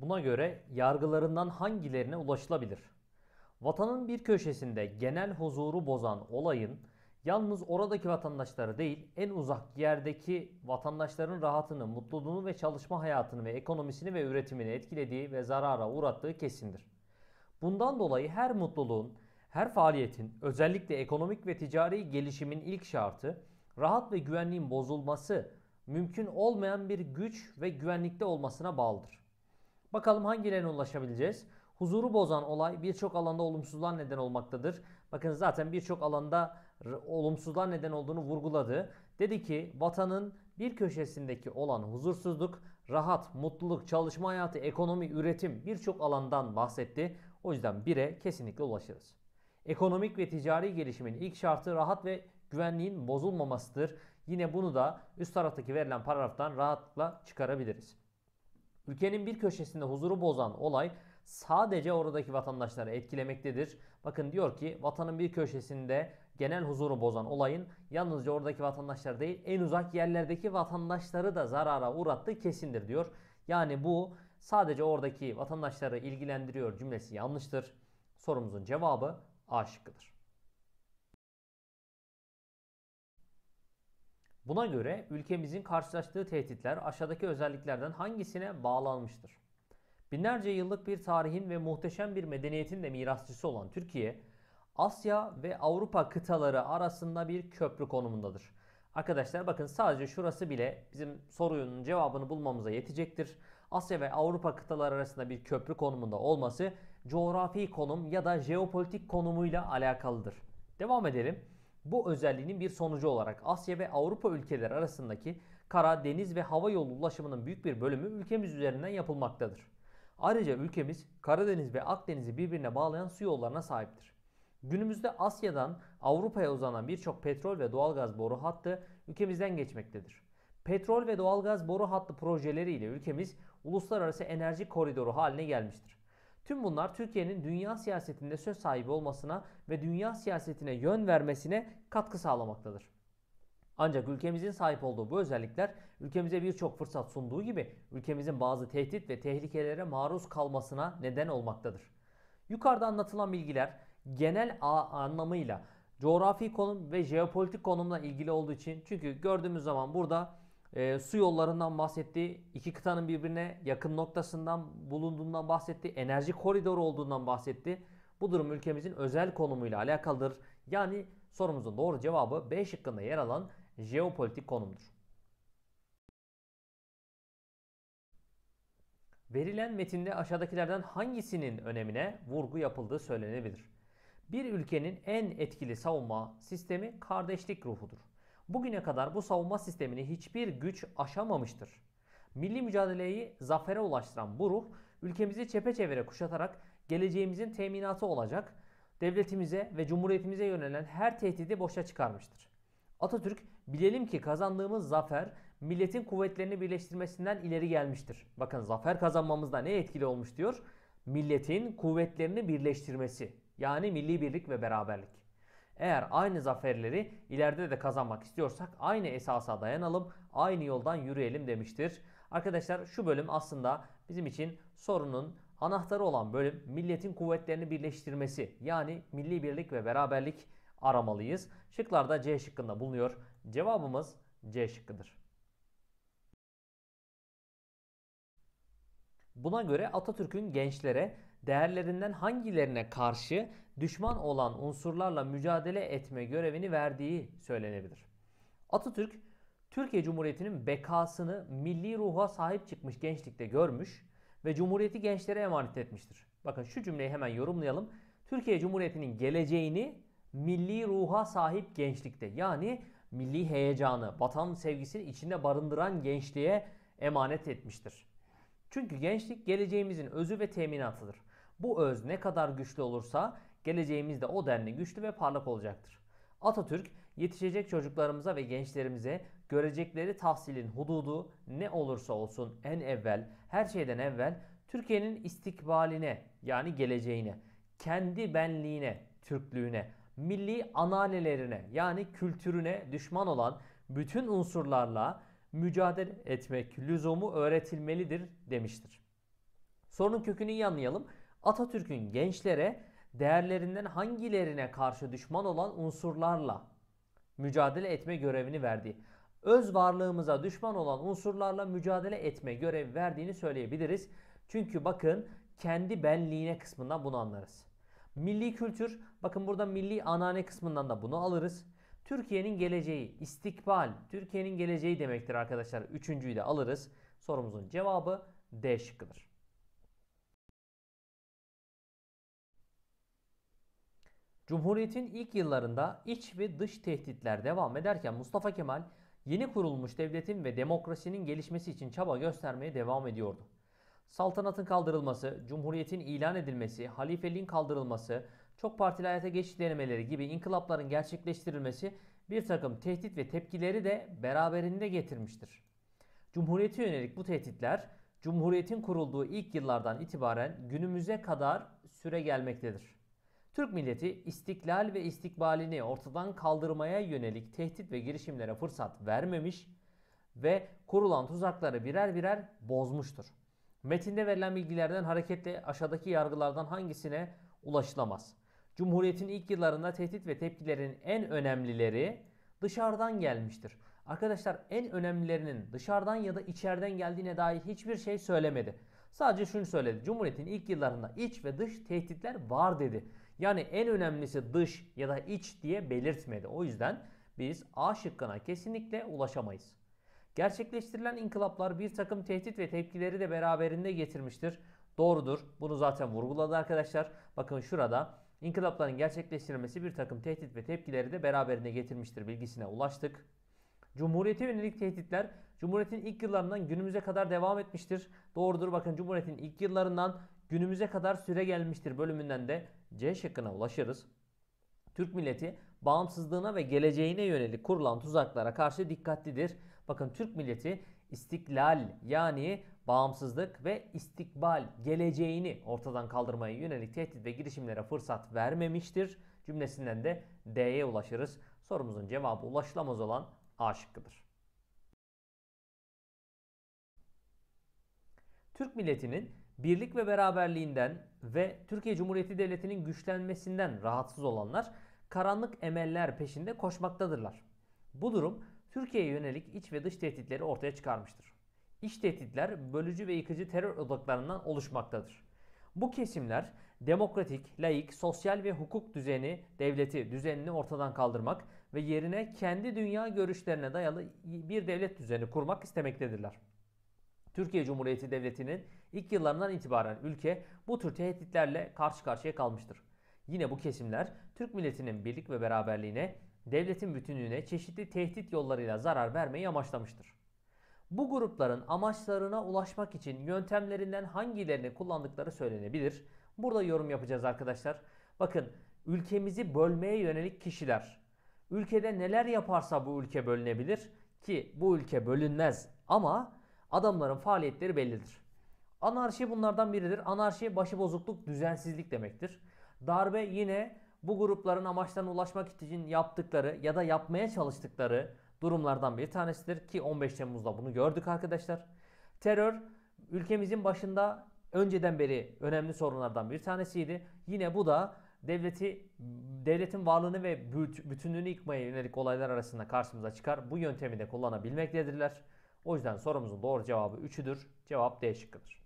Buna göre yargılarından hangilerine ulaşılabilir? Vatanın bir köşesinde genel huzuru bozan olayın yalnız oradaki vatandaşları değil en uzak yerdeki vatandaşların rahatını, mutluluğunu ve çalışma hayatını ve ekonomisini ve üretimini etkilediği ve zarara uğrattığı kesindir. Bundan dolayı her mutluluğun, her faaliyetin özellikle ekonomik ve ticari gelişimin ilk şartı rahat ve güvenliğin bozulması mümkün olmayan bir güç ve güvenlikte olmasına bağlıdır. Bakalım hangilerine ulaşabileceğiz? Huzuru bozan olay birçok alanda olumsuzluğa neden olmaktadır. Bakın zaten birçok alanda olumsuzluğa neden olduğunu vurguladı. Dedi ki vatanın bir köşesindeki olan huzursuzluk, rahat, mutluluk, çalışma hayatı, ekonomi, üretim birçok alandan bahsetti. O yüzden bire kesinlikle ulaşırız. Ekonomik ve ticari gelişimin ilk şartı rahat ve güvenliğin bozulmamasıdır. Yine bunu da üst taraftaki verilen paragraftan rahatlıkla çıkarabiliriz. Ülkenin bir köşesinde huzuru bozan olay sadece oradaki vatandaşları etkilemektedir. Bakın diyor ki vatanın bir köşesinde genel huzuru bozan olayın yalnızca oradaki vatandaşlar değil en uzak yerlerdeki vatandaşları da zarara uğrattığı kesindir diyor. Yani bu sadece oradaki vatandaşları ilgilendiriyor cümlesi yanlıştır. Sorumuzun cevabı A şıkkıdır. Buna göre ülkemizin karşılaştığı tehditler aşağıdaki özelliklerden hangisine bağlanmıştır? Binlerce yıllık bir tarihin ve muhteşem bir medeniyetin de mirasçısı olan Türkiye, Asya ve Avrupa kıtaları arasında bir köprü konumundadır. Arkadaşlar bakın sadece şurası bile bizim sorunun cevabını bulmamıza yetecektir. Asya ve Avrupa kıtaları arasında bir köprü konumunda olması coğrafi konum ya da jeopolitik konumuyla alakalıdır. Devam edelim. Bu özelliğinin bir sonucu olarak Asya ve Avrupa ülkeleri arasındaki kara, deniz ve hava yolu ulaşımının büyük bir bölümü ülkemiz üzerinden yapılmaktadır. Ayrıca ülkemiz Karadeniz ve Akdeniz'i birbirine bağlayan su yollarına sahiptir. Günümüzde Asya'dan Avrupa'ya uzanan birçok petrol ve doğalgaz boru hattı ülkemizden geçmektedir. Petrol ve doğalgaz boru hattı projeleriyle ülkemiz uluslararası enerji koridoru haline gelmiştir. Tüm bunlar Türkiye'nin dünya siyasetinde söz sahibi olmasına ve dünya siyasetine yön vermesine katkı sağlamaktadır. Ancak ülkemizin sahip olduğu bu özellikler ülkemize birçok fırsat sunduğu gibi ülkemizin bazı tehdit ve tehlikelere maruz kalmasına neden olmaktadır. Yukarıda anlatılan bilgiler genel anlamıyla coğrafi konum ve jeopolitik konumla ilgili olduğu için çünkü gördüğümüz zaman burada e, su yollarından bahsetti, iki kıtanın birbirine yakın noktasından bulunduğundan bahsetti, enerji koridoru olduğundan bahsetti. Bu durum ülkemizin özel konumuyla alakalıdır. Yani sorumuzun doğru cevabı B şıkkında yer alan jeopolitik konumdur. Verilen metinde aşağıdakilerden hangisinin önemine vurgu yapıldığı söylenebilir? Bir ülkenin en etkili savunma sistemi kardeşlik ruhudur. Bugüne kadar bu savunma sistemini hiçbir güç aşamamıştır. Milli mücadeleyi zafere ulaştıran bu ruh ülkemizi çepeçevre kuşatarak geleceğimizin teminatı olacak, devletimize ve cumhuriyetimize yönelen her tehdidi boşa çıkarmıştır. Atatürk bilelim ki kazandığımız zafer milletin kuvvetlerini birleştirmesinden ileri gelmiştir. Bakın zafer kazanmamızda ne etkili olmuş diyor? Milletin kuvvetlerini birleştirmesi yani milli birlik ve beraberlik. Eğer aynı zaferleri ileride de kazanmak istiyorsak aynı esasa dayanalım, aynı yoldan yürüyelim demiştir. Arkadaşlar şu bölüm aslında bizim için sorunun anahtarı olan bölüm milletin kuvvetlerini birleştirmesi yani milli birlik ve beraberlik aramalıyız. Şıklarda C şıkkında bulunuyor. Cevabımız C şıkkıdır. Buna göre Atatürk'ün gençlere değerlerinden hangilerine karşı düşman olan unsurlarla mücadele etme görevini verdiği söylenebilir. Atatürk, Türkiye Cumhuriyeti'nin bekasını milli ruha sahip çıkmış gençlikte görmüş ve Cumhuriyeti gençlere emanet etmiştir. Bakın şu cümleyi hemen yorumlayalım. Türkiye Cumhuriyeti'nin geleceğini milli ruha sahip gençlikte yani milli heyecanı, vatan sevgisini içinde barındıran gençliğe emanet etmiştir. Çünkü gençlik geleceğimizin özü ve teminatıdır. Bu öz ne kadar güçlü olursa geleceğimiz de o denli güçlü ve parlak olacaktır. Atatürk yetişecek çocuklarımıza ve gençlerimize görecekleri tahsilin hududu ne olursa olsun en evvel, her şeyden evvel Türkiye'nin istikbaline yani geleceğine, kendi benliğine, Türklüğüne, milli ananelerine yani kültürüne düşman olan bütün unsurlarla mücadele etmek lüzumu öğretilmelidir demiştir. Sorunun kökünü iyi anlayalım. Atatürk'ün gençlere değerlerinden hangilerine karşı düşman olan unsurlarla mücadele etme görevini verdiği, öz varlığımıza düşman olan unsurlarla mücadele etme görevi verdiğini söyleyebiliriz. Çünkü bakın kendi benliğine kısmından bunu anlarız. Milli kültür, bakın burada milli anane kısmından da bunu alırız. Türkiye'nin geleceği, istikbal, Türkiye'nin geleceği demektir arkadaşlar. Üçüncüyü de alırız. Sorumuzun cevabı D şıkkıdır. Cumhuriyetin ilk yıllarında iç ve dış tehditler devam ederken Mustafa Kemal yeni kurulmuş devletin ve demokrasinin gelişmesi için çaba göstermeye devam ediyordu. Saltanatın kaldırılması, cumhuriyetin ilan edilmesi, halifeliğin kaldırılması, çok partili hayata geçiş denemeleri gibi inkılapların gerçekleştirilmesi bir takım tehdit ve tepkileri de beraberinde getirmiştir. Cumhuriyete yönelik bu tehditler Cumhuriyetin kurulduğu ilk yıllardan itibaren günümüze kadar süre gelmektedir. Türk milleti istiklal ve istikbalini ortadan kaldırmaya yönelik tehdit ve girişimlere fırsat vermemiş ve kurulan tuzakları birer birer bozmuştur. Metinde verilen bilgilerden hareketle aşağıdaki yargılardan hangisine ulaşılamaz? Cumhuriyetin ilk yıllarında tehdit ve tepkilerin en önemlileri dışarıdan gelmiştir. Arkadaşlar en önemlilerinin dışarıdan ya da içeriden geldiğine dair hiçbir şey söylemedi. Sadece şunu söyledi. Cumhuriyetin ilk yıllarında iç ve dış tehditler var dedi. Yani en önemlisi dış ya da iç diye belirtmedi. O yüzden biz A şıkkına kesinlikle ulaşamayız. Gerçekleştirilen inkılaplar bir takım tehdit ve tepkileri de beraberinde getirmiştir. Doğrudur. Bunu zaten vurguladı arkadaşlar. Bakın şurada İnkılapların gerçekleştirilmesi bir takım tehdit ve tepkileri de beraberine getirmiştir bilgisine ulaştık. Cumhuriyete yönelik tehditler Cumhuriyet'in ilk yıllarından günümüze kadar devam etmiştir. Doğrudur bakın Cumhuriyet'in ilk yıllarından günümüze kadar süre gelmiştir bölümünden de C şıkkına ulaşırız. Türk milleti bağımsızlığına ve geleceğine yönelik kurulan tuzaklara karşı dikkatlidir. Bakın Türk milleti istiklal yani bağımsızlık ve istikbal geleceğini ortadan kaldırmaya yönelik tehdit ve girişimlere fırsat vermemiştir cümlesinden de D'ye ulaşırız. Sorumuzun cevabı ulaşılamaz olan A şıkkıdır. Türk milletinin birlik ve beraberliğinden ve Türkiye Cumhuriyeti Devleti'nin güçlenmesinden rahatsız olanlar karanlık emeller peşinde koşmaktadırlar. Bu durum Türkiye'ye yönelik iç ve dış tehditleri ortaya çıkarmıştır. İş tehditler bölücü ve yıkıcı terör odaklarından oluşmaktadır. Bu kesimler demokratik, laik, sosyal ve hukuk düzeni, devleti düzenini ortadan kaldırmak ve yerine kendi dünya görüşlerine dayalı bir devlet düzeni kurmak istemektedirler. Türkiye Cumhuriyeti Devleti'nin ilk yıllarından itibaren ülke bu tür tehditlerle karşı karşıya kalmıştır. Yine bu kesimler Türk milletinin birlik ve beraberliğine, devletin bütünlüğüne çeşitli tehdit yollarıyla zarar vermeyi amaçlamıştır. Bu grupların amaçlarına ulaşmak için yöntemlerinden hangilerini kullandıkları söylenebilir. Burada yorum yapacağız arkadaşlar. Bakın ülkemizi bölmeye yönelik kişiler ülkede neler yaparsa bu ülke bölünebilir ki bu ülke bölünmez ama adamların faaliyetleri bellidir. Anarşi bunlardan biridir. Anarşi başı bozukluk, düzensizlik demektir. Darbe yine bu grupların amaçlarına ulaşmak için yaptıkları ya da yapmaya çalıştıkları durumlardan bir tanesidir ki 15 Temmuz'da bunu gördük arkadaşlar. Terör ülkemizin başında önceden beri önemli sorunlardan bir tanesiydi. Yine bu da devleti devletin varlığını ve bütünlüğünü yıkmaya yönelik olaylar arasında karşımıza çıkar. Bu yöntemi de kullanabilmektedirler. O yüzden sorumuzun doğru cevabı 3'üdür. Cevap D şıkkıdır.